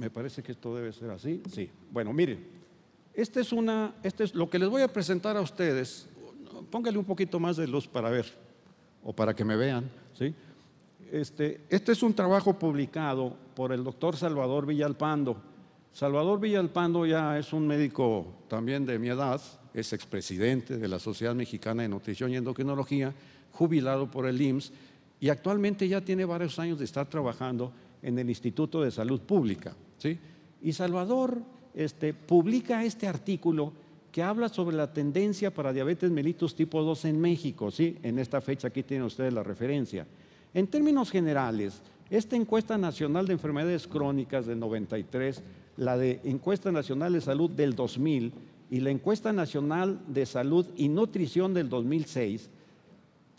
me parece que esto debe ser así. Sí. Bueno, miren, este es una, este es lo que les voy a presentar a ustedes. Póngale un poquito más de luz para ver o para que me vean, ¿sí? Este, este es un trabajo publicado por el doctor Salvador Villalpando. Salvador Villalpando ya es un médico también de mi edad, es expresidente de la Sociedad Mexicana de Nutrición y Endocrinología, jubilado por el IMSS y actualmente ya tiene varios años de estar trabajando en el Instituto de Salud Pública. Y Salvador este, publica este artículo que habla sobre la tendencia para diabetes mellitus tipo 2 en México, ¿sí? En esta fecha aquí tienen ustedes la referencia. En términos generales, esta encuesta nacional de enfermedades crónicas del 93, la de encuesta nacional de salud del 2000 y la encuesta nacional de salud y nutrición del 2006,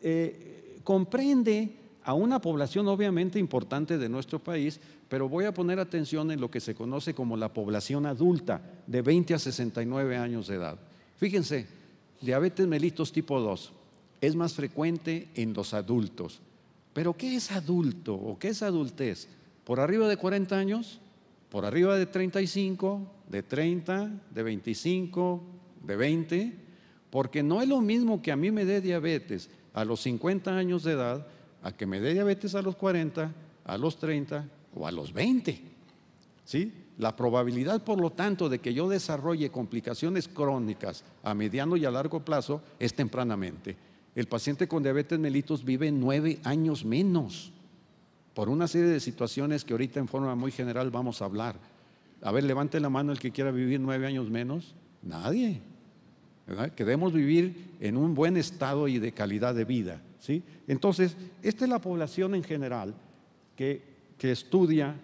eh, comprende a una población obviamente importante de nuestro país, pero voy a poner atención en lo que se conoce como la población adulta de 20 a 69 años de edad. Fíjense, diabetes mellitus tipo 2 es más frecuente en los adultos. Pero ¿qué es adulto o qué es adultez? ¿Por arriba de 40 años? ¿Por arriba de 35? ¿De 30? ¿De 25? ¿De 20? Porque no es lo mismo que a mí me dé diabetes a los 50 años de edad a que me dé diabetes a los 40, a los 30 o a los 20. ¿Sí? La probabilidad, por lo tanto, de que yo desarrolle complicaciones crónicas a mediano y a largo plazo es tempranamente. El paciente con diabetes mellitus vive nueve años menos por una serie de situaciones que ahorita en forma muy general vamos a hablar. A ver, levante la mano el que quiera vivir nueve años menos. Nadie. Queremos vivir en un buen estado y de calidad de vida. Entonces, esta es la población en general que, estudia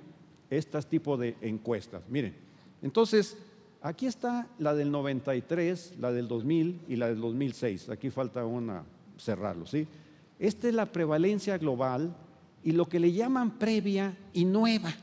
este tipo de encuestas. Miren, entonces, aquí está la del 93, la del 2000 y la del 2006. Aquí falta una cerrarlo, ¿sí? Esta es la prevalencia global y lo que le llaman previa y nueva.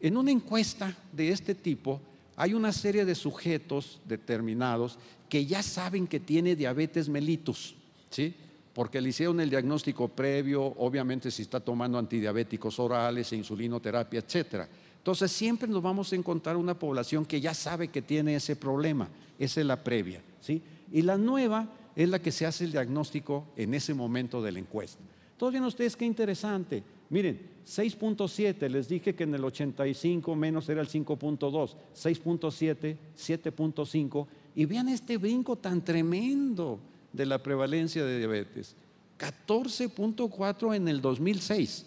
En una encuesta de este tipo hay una serie de sujetos determinados que ya saben que tiene diabetes mellitus, ¿sí? porque le hicieron el diagnóstico previo, obviamente si está tomando antidiabéticos orales, e insulinoterapia, etcétera. Entonces siempre nos vamos a encontrar una población que ya sabe que tiene ese problema, esa es la previa, ¿sí? Y la nueva es la que se hace el diagnóstico en ese momento de la encuesta. Entonces ven ustedes qué interesante. Miren, 6.7, les dije que en el 85 menos era el 5.2, 6.7, 7.5, y vean este brinco tan tremendo de la prevalencia de diabetes. 14.4 en el 2006.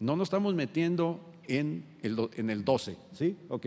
No nos estamos metiendo en el, en el 12, ¿sí? Ok.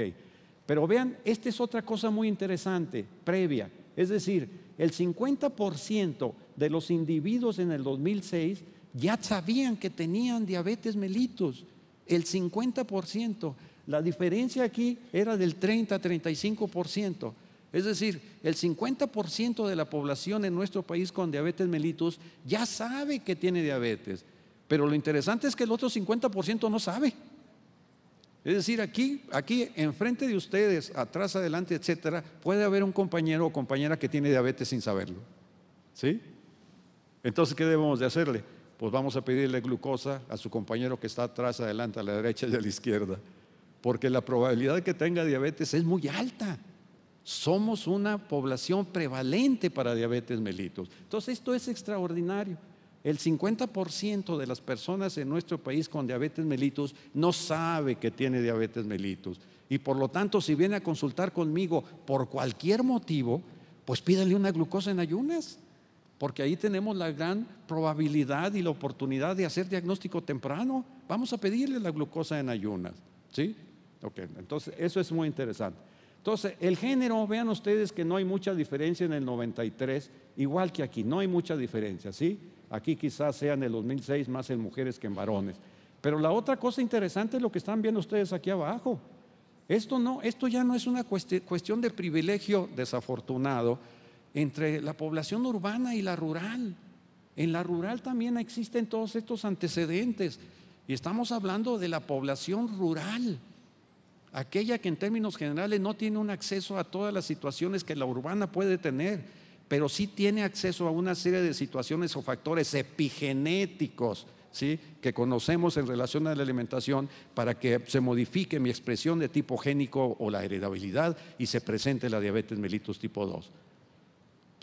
Pero vean, esta es otra cosa muy interesante, previa. Es decir, el 50% de los individuos en el 2006 ya sabían que tenían diabetes mellitus. El 50%. La diferencia aquí era del 30-35%. Es decir, el 50% de la población en nuestro país con diabetes mellitus ya sabe que tiene diabetes, pero lo interesante es que el otro 50% no sabe. Es decir, aquí, aquí, enfrente de ustedes, atrás, adelante, etcétera, puede haber un compañero o compañera que tiene diabetes sin saberlo. ¿Sí? Entonces, ¿qué debemos de hacerle? Pues vamos a pedirle glucosa a su compañero que está atrás, adelante, a la derecha y a la izquierda, porque la probabilidad de que tenga diabetes es muy alta. Somos una población prevalente para diabetes mellitus. Entonces esto es extraordinario. El 50% de las personas en nuestro país con diabetes mellitus no sabe que tiene diabetes mellitus. Y por lo tanto, si viene a consultar conmigo por cualquier motivo, pues pídale una glucosa en ayunas, porque ahí tenemos la gran probabilidad y la oportunidad de hacer diagnóstico temprano. Vamos a pedirle la glucosa en ayunas. ¿Sí? Ok, entonces eso es muy interesante. Entonces, el género, vean ustedes que no hay mucha diferencia en el 93, igual que aquí, no hay mucha diferencia, ¿sí? Aquí quizás sea en el 2006 más en mujeres que en varones. Pero la otra cosa interesante es lo que están viendo ustedes aquí abajo. Esto no, esto ya no es una cuestión de privilegio desafortunado entre la población urbana y la rural. En la rural también existen todos estos antecedentes y estamos hablando de la población rural aquella que en términos generales no tiene un acceso a todas las situaciones que la urbana puede tener, pero sí tiene acceso a una serie de situaciones o factores epigenéticos. ¿Sí? que conocemos en relación a la alimentación para que se modifique mi expresión de tipo génico o la heredabilidad y se presente la diabetes mellitus tipo 2.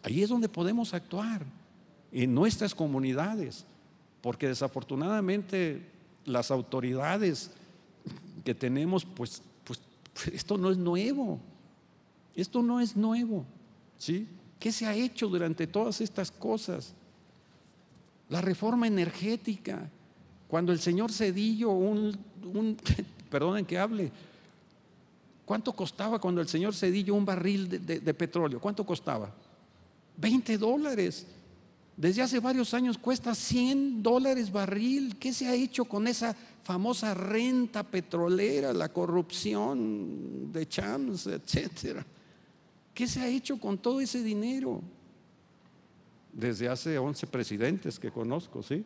Ahí es donde podemos actuar, en nuestras comunidades, porque desafortunadamente las autoridades que tenemos pues esto no es nuevo. Esto no es nuevo. ¿Sí? ¿Qué se ha hecho durante todas estas cosas? La reforma energética. Cuando el señor Cedillo, un, un perdonen que hable, ¿cuánto costaba cuando el señor Cedillo un barril de, de petróleo? ¿Cuánto costaba? 20 dólares desde hace varios años cuesta 100 dólares barril. ¿Qué se ha hecho con esa famosa renta petrolera, la corrupción de Chams, etcétera? ¿Qué se ha hecho con todo ese dinero? Desde hace 11 presidentes que conozco, ¿sí?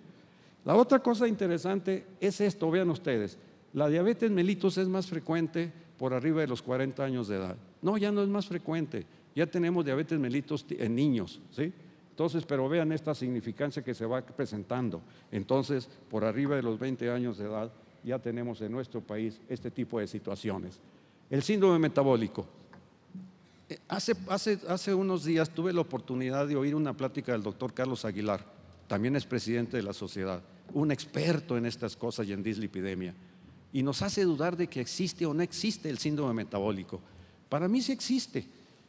La otra cosa interesante es esto, vean ustedes, la diabetes mellitus es más frecuente por arriba de los 40 años de edad. No, ya no es más frecuente, ya tenemos diabetes mellitus en niños, ¿sí? Entonces, pero vean esta significancia que se va presentando. Entonces, por arriba de los 20 años de edad, ya tenemos en nuestro país este tipo de situaciones. El síndrome metabólico. Eh, hace, hace, hace unos días tuve la oportunidad de oír una plática del doctor Carlos Aguilar, también es presidente de la sociedad, un experto en estas cosas y en dislipidemia, y nos hace dudar de que existe o no existe el síndrome metabólico. Para mí sí existe,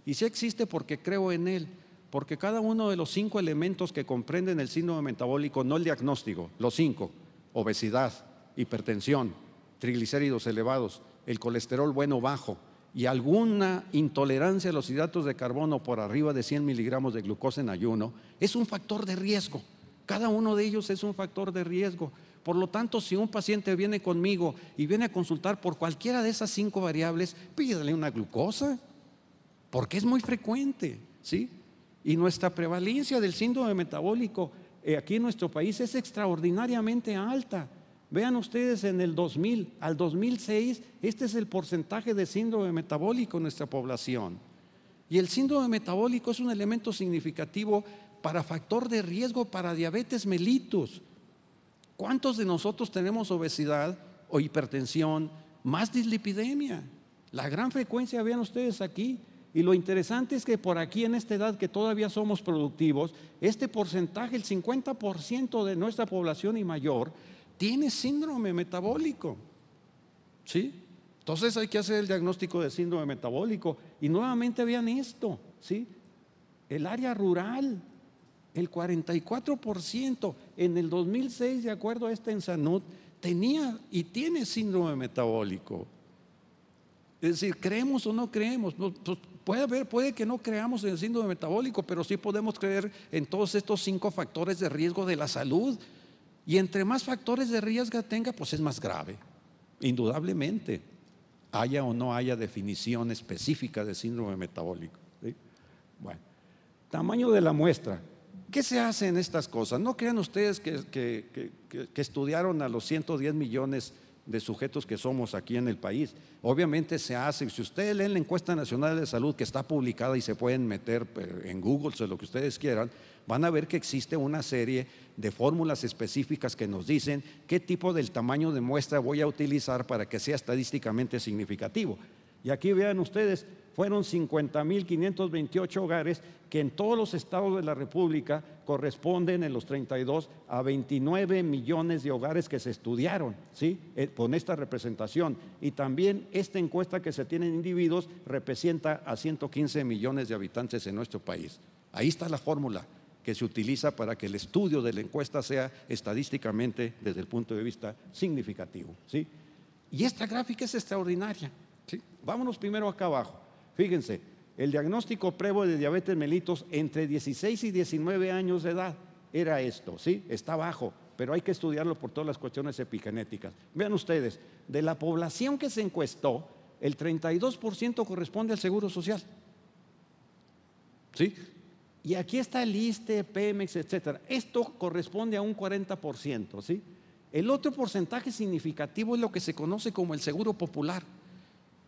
y sí existe porque creo en él porque cada uno de los cinco elementos que comprenden el síndrome metabólico, no el diagnóstico, los cinco, obesidad, hipertensión, triglicéridos elevados, el colesterol bueno bajo y alguna intolerancia a los hidratos de carbono por arriba de 100 miligramos de glucosa en ayuno, es un factor de riesgo. Cada uno de ellos es un factor de riesgo. Por lo tanto, si un paciente viene conmigo y viene a consultar por cualquiera de esas cinco variables, pídale una glucosa, porque es muy frecuente, ¿sí? Y nuestra prevalencia del síndrome metabólico eh, aquí en nuestro país es extraordinariamente alta. Vean ustedes en el 2000 al 2006, este es el porcentaje de síndrome metabólico en nuestra población. Y el síndrome metabólico es un elemento significativo para factor de riesgo para diabetes mellitus. ¿Cuántos de nosotros tenemos obesidad o hipertensión, más dislipidemia? La gran frecuencia, vean ustedes aquí, y lo interesante es que por aquí, en esta edad que todavía somos productivos, este porcentaje, el 50% de nuestra población y mayor, tiene síndrome metabólico. ¿Sí? Entonces hay que hacer el diagnóstico de síndrome metabólico. Y nuevamente vean esto, ¿sí? El área rural, el 44% en el 2006, de acuerdo a esta Ensanud, tenía y tiene síndrome metabólico. Es decir, creemos o no creemos, pues, Puede haber, puede que no creamos en el síndrome metabólico, pero sí podemos creer en todos estos cinco factores de riesgo de la salud. Y entre más factores de riesgo tenga, pues es más grave, indudablemente, haya o no haya definición específica de síndrome metabólico. Bueno, tamaño de la muestra. ¿Qué se hace en estas cosas? No crean ustedes que, que estudiaron a los 110 millones de sujetos que somos aquí en el país. Obviamente se hace, si ustedes leen la encuesta nacional de salud que está publicada y se pueden meter pues, en Google, o lo que ustedes quieran, van a ver que existe una serie de fórmulas específicas que nos dicen qué tipo del tamaño de muestra voy a utilizar para que sea estadísticamente significativo. Y aquí vean ustedes, fueron 50.528 hogares que en todos los estados de la República corresponden en los 32 a 29 millones de hogares que se estudiaron ¿sí? Eh, con esta representación. Y también esta encuesta que se tiene en individuos representa a 115 millones de habitantes en nuestro país. Ahí está la fórmula que se utiliza para que el estudio de la encuesta sea estadísticamente, desde el punto de vista significativo. ¿sí? Y esta gráfica es extraordinaria. Vámonos primero acá abajo. Fíjense, el diagnóstico previo de diabetes mellitus entre 16 y 19 años de edad era esto, ¿sí? Está bajo, pero hay que estudiarlo por todas las cuestiones epigenéticas. Vean ustedes, de la población que se encuestó, el 32% corresponde al Seguro Social. ¿Sí? Y aquí está el ISTE, Pemex, etcétera. Esto corresponde a un 40%, ¿sí? El otro porcentaje significativo es lo que se conoce como el seguro popular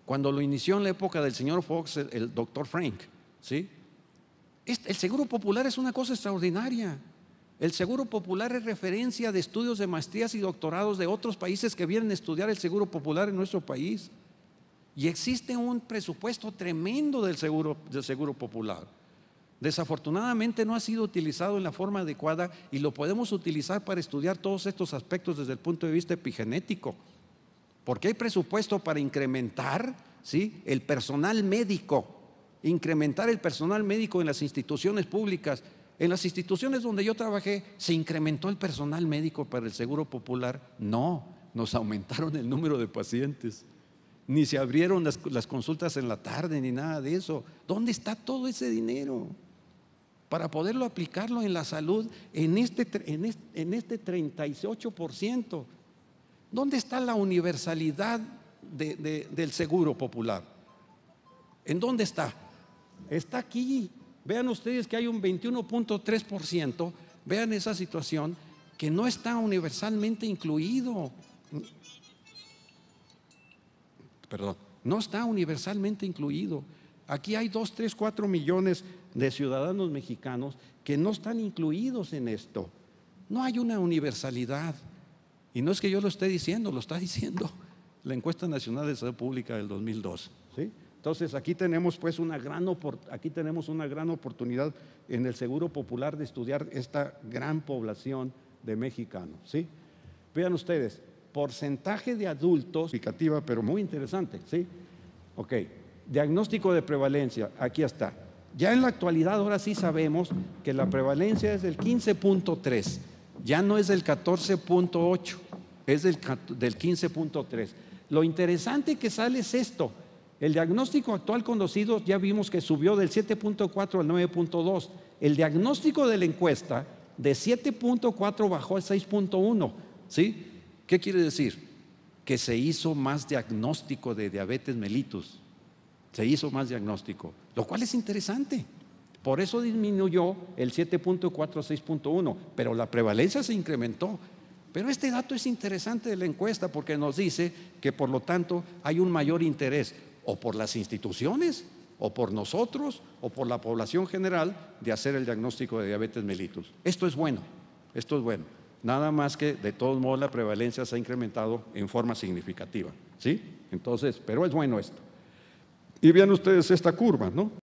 cuando lo inició en la época del señor Fox, el, doctor Frank. ¿sí? el seguro popular es una cosa extraordinaria. El seguro popular es referencia de estudios de maestrías y doctorados de otros países que vienen a estudiar el seguro popular en nuestro país. Y existe un presupuesto tremendo del seguro, del seguro popular. Desafortunadamente no ha sido utilizado en la forma adecuada y lo podemos utilizar para estudiar todos estos aspectos desde el punto de vista epigenético porque hay presupuesto para incrementar ¿sí? el personal médico, incrementar el personal médico en las instituciones públicas. En las instituciones donde yo trabajé, ¿se incrementó el personal médico para el Seguro Popular? No, nos aumentaron el número de pacientes. Ni se abrieron las, consultas en la tarde, ni nada de eso. ¿Dónde está todo ese dinero? Para poderlo aplicarlo en la salud en este, en este, en este 38% ¿Dónde está la universalidad del seguro popular? ¿En dónde está? Está aquí. Vean ustedes que hay un 21.3%, vean esa situación, que no está universalmente incluido. Perdón, no está universalmente incluido. Aquí hay 2, 3, 4 millones de ciudadanos mexicanos que no están incluidos en esto. No hay una universalidad. Y no es que yo lo esté diciendo, lo está diciendo la encuesta nacional de salud pública del 2002. ¿sí? Entonces aquí tenemos pues una gran, aquí tenemos una gran oportunidad en el Seguro Popular de estudiar esta gran población de mexicanos. ¿sí? Vean ustedes, porcentaje de adultos, significativa pero muy interesante. ¿sí? Ok, diagnóstico de prevalencia, aquí está. Ya en la actualidad ahora sí sabemos que la prevalencia es del 15.3, ya no es del 14.8 es del, 15.3. Lo interesante que sale es esto. El diagnóstico actual conocido ya vimos que subió del 7.4 al 9.2. El diagnóstico de la encuesta de 7.4 bajó al 6.1. ¿Sí? ¿Qué quiere decir? Que se hizo más diagnóstico de diabetes mellitus. Se hizo más diagnóstico, lo cual es interesante. Por eso disminuyó el 7.4 a 6.1, pero la prevalencia se incrementó. Pero este dato es interesante de la encuesta porque nos dice que por lo tanto hay un mayor interés o por las instituciones o por nosotros o por la población general de hacer el diagnóstico de diabetes mellitus. Esto es bueno, esto es bueno. Nada más que de todos modos la prevalencia se ha incrementado en forma significativa, ¿sí? Entonces, pero es bueno esto. Y vean ustedes esta curva, ¿no?